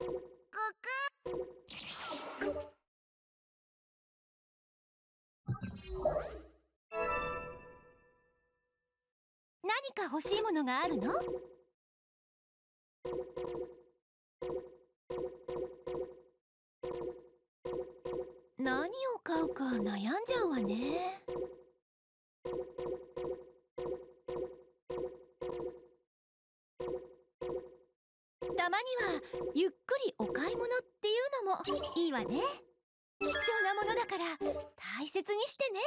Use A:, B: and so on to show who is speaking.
A: 何か欲しいものがあるの
B: 何を買うか悩んじゃうわね。
C: たまにはゆっくりお買い物っていうのもいい
D: わね貴重なものだから大切にしてね